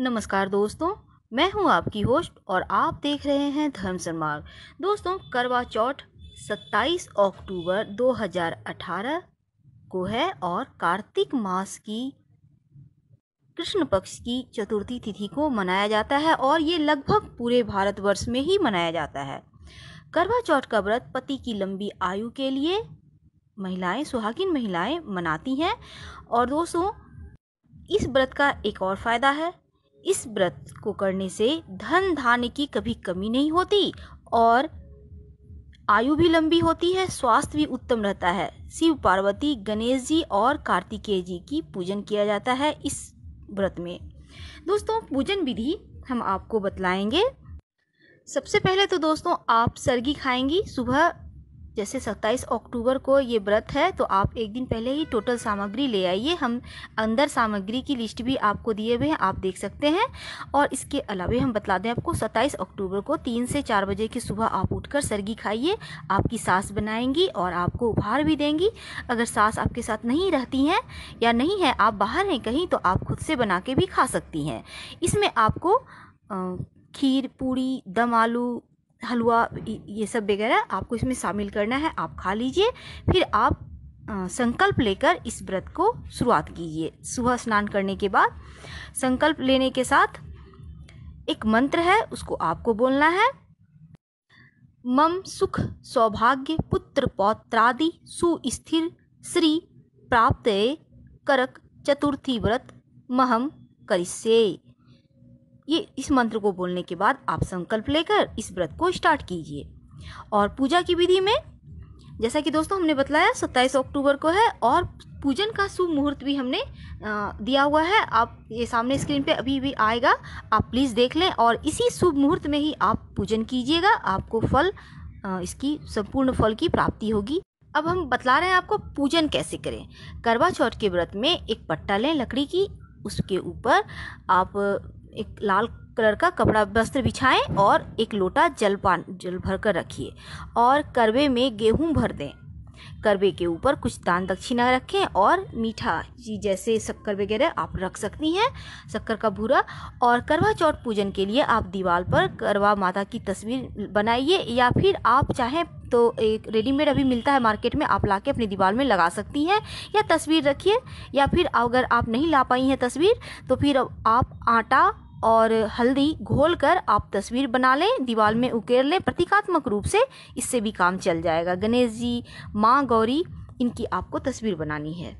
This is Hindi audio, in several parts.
नमस्कार दोस्तों मैं हूं आपकी होस्ट और आप देख रहे हैं धर्म सन्मार्ग दोस्तों करवा चौथ 27 अक्टूबर 2018 को है और कार्तिक मास की कृष्ण पक्ष की चतुर्थी तिथि को मनाया जाता है और ये लगभग पूरे भारतवर्ष में ही मनाया जाता है करवा चौथ का व्रत पति की लंबी आयु के लिए महिलाएं सुहागिन महिलाएं मनाती हैं और दोस्तों इस व्रत का एक और फ़ायदा है इस व्रत को करने से धन धान्य की कभी कमी नहीं होती और आयु भी लंबी होती है स्वास्थ्य भी उत्तम रहता है शिव पार्वती गणेश जी और कार्तिकेय जी की पूजन किया जाता है इस व्रत में दोस्तों पूजन विधि हम आपको बतलाएंगे सबसे पहले तो दोस्तों आप सरगी खाएंगी सुबह जैसे 27 अक्टूबर को ये व्रत है तो आप एक दिन पहले ही टोटल सामग्री ले आइए हम अंदर सामग्री की लिस्ट भी आपको दिए हुए हैं आप देख सकते हैं और इसके अलावा हम बता दें आपको 27 अक्टूबर को तीन से चार बजे की सुबह आप उठकर सर्गी खाइए आपकी सास बनाएंगी और आपको उपहार भी देंगी अगर सास आपके साथ नहीं रहती हैं या नहीं है आप बाहर हैं कहीं तो आप खुद से बना के भी खा सकती हैं इसमें आपको खीर पूड़ी दम आलू हलवा ये सब वगैरह आपको इसमें शामिल करना है आप खा लीजिए फिर आप संकल्प लेकर इस व्रत को शुरुआत कीजिए सुबह स्नान करने के बाद संकल्प लेने के साथ एक मंत्र है उसको आपको बोलना है मम सुख सौभाग्य पुत्र पौत्रादि सुस्थिर श्री प्राप्त करक चतुर्थी व्रत महम करिष्ये ये इस मंत्र को बोलने के बाद आप संकल्प लेकर इस व्रत को स्टार्ट कीजिए और पूजा की विधि में जैसा कि दोस्तों हमने बताया 27 अक्टूबर को है और पूजन का शुभ मुहूर्त भी हमने दिया हुआ है आप ये सामने स्क्रीन पे अभी भी आएगा आप प्लीज़ देख लें और इसी शुभ मुहूर्त में ही आप पूजन कीजिएगा आपको फल इसकी संपूर्ण फल की प्राप्ति होगी अब हम बतला रहे हैं आपको पूजन कैसे करें करवा चौथ के व्रत में एक पट्टा लें लकड़ी की उसके ऊपर आप एक लाल कलर का कपड़ा वस्त्र बिछाएं और एक लोटा जल पान जल भर कर रखिए और करवे में गेहूं भर दें करवे के ऊपर कुछ दान दक्षिणा रखें और मीठा जी जैसे शक्कर वगैरह आप रख सकती हैं शक्कर का भूरा और करवा चौथ पूजन के लिए आप दीवार पर करवा माता की तस्वीर बनाइए या फिर आप चाहें तो एक रेडीमेड अभी मिलता है मार्केट में आप लाके अपनी दीवार में लगा सकती हैं या तस्वीर रखिए या फिर अगर आप नहीं ला पाई हैं तस्वीर तो फिर आप आटा और हल्दी घोल कर आप तस्वीर बना लें दीवार में उकेर लें प्रतीकात्मक रूप से इससे भी काम चल जाएगा गणेश जी माँ गौरी इनकी आपको तस्वीर बनानी है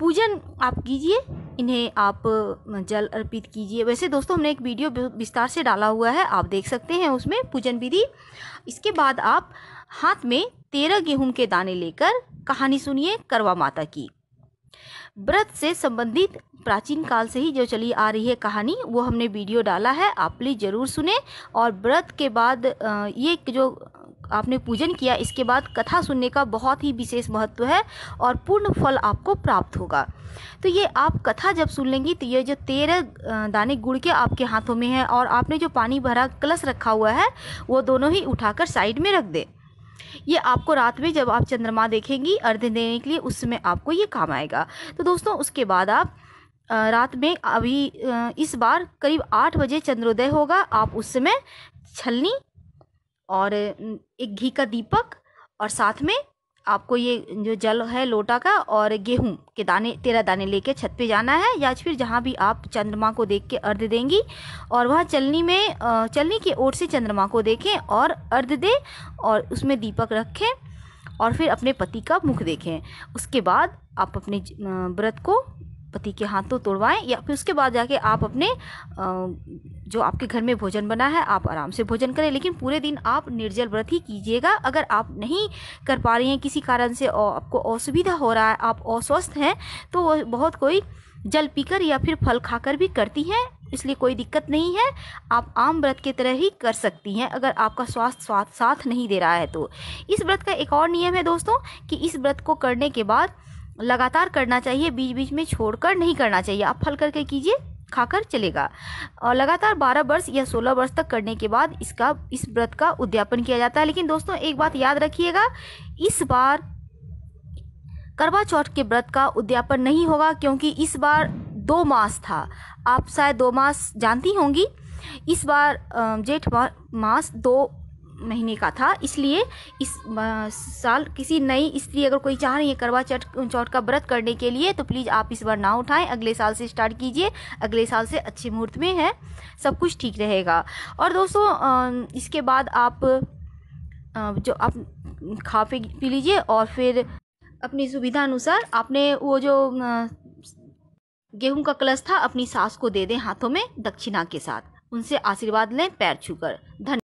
पूजन आप कीजिए इन्हें आप जल अर्पित कीजिए वैसे दोस्तों हमने एक वीडियो विस्तार से डाला हुआ है आप देख सकते हैं उसमें पूजन विधि इसके बाद आप हाथ में तेरह गेहूं के दाने लेकर कहानी सुनिए करवा माता की व्रत से संबंधित प्राचीन काल से ही जो चली आ रही है कहानी वो हमने वीडियो डाला है आप प्लीज़ ज़रूर सुने और व्रत के बाद ये जो आपने पूजन किया इसके बाद कथा सुनने का बहुत ही विशेष महत्व है और पूर्ण फल आपको प्राप्त होगा तो ये आप कथा जब सुन लेंगी तो ये जो तेरह दाने गुड़ के आपके हाथों में है और आपने जो पानी भरा कलश रखा हुआ है वो दोनों ही उठाकर साइड में रख दें ये आपको रात में जब आप चंद्रमा देखेंगी अर्ध्य देने के लिए उस समय आपको ये काम आएगा तो दोस्तों उसके बाद आप रात में अभी इस बार करीब आठ बजे चंद्रोदय होगा आप उस समय छलनी और एक घी का दीपक और साथ में आपको ये जो जल है लोटा का और गेहूं के दाने तेरह दाने लेके छत पे जाना है या फिर जहाँ भी आप चंद्रमा को देख के अर्ध देंगी और वहाँ चलनी में चलनी की ओर से चंद्रमा को देखें और अर्ध दें और उसमें दीपक रखें और फिर अपने पति का मुख देखें उसके बाद आप अपने व्रत को पति के हाथों तोड़वाएं या फिर उसके बाद जाके आप अपने जो आपके घर में भोजन बना है आप आराम से भोजन करें लेकिन पूरे दिन आप निर्जल व्रत ही कीजिएगा अगर आप नहीं कर पा रही हैं किसी कारण से और आपको असुविधा हो रहा है आप अस्वस्थ हैं तो वो बहुत कोई जल पीकर या फिर फल खाकर भी करती हैं इसलिए कोई दिक्कत नहीं है आप आम व्रत के तरह ही कर सकती हैं अगर आपका स्वास्थ्य साथ नहीं दे रहा है तो इस व्रत का एक और नियम है दोस्तों कि इस व्रत को करने के बाद लगातार करना चाहिए बीच बीच में छोड़कर नहीं करना चाहिए आप फल करके कीजिए खाकर चलेगा और लगातार 12 वर्ष या 16 वर्ष तक करने के बाद इसका इस व्रत का उद्यापन किया जाता है लेकिन दोस्तों एक बात याद रखिएगा इस बार करवा चौथ के व्रत का उद्यापन नहीं होगा क्योंकि इस बार दो मास था आप शायद दो मास जानती होंगी इस बार जेठ मास दो महीने का था इसलिए इस साल किसी नई स्त्री अगर कोई चाह रही है करवा चट चौट का व्रत करने के लिए तो प्लीज़ आप इस बार ना उठाएं अगले साल से स्टार्ट कीजिए अगले साल से अच्छे मुहूर्त में है सब कुछ ठीक रहेगा और दोस्तों इसके बाद आप जो आप खा पी लीजिए और फिर अपनी सुविधा अनुसार आपने वो जो गेहूं का कलश था अपनी सास को दे दें हाथों में दक्षिणा के साथ उनसे आशीर्वाद लें पैर छूकर धन्यवाद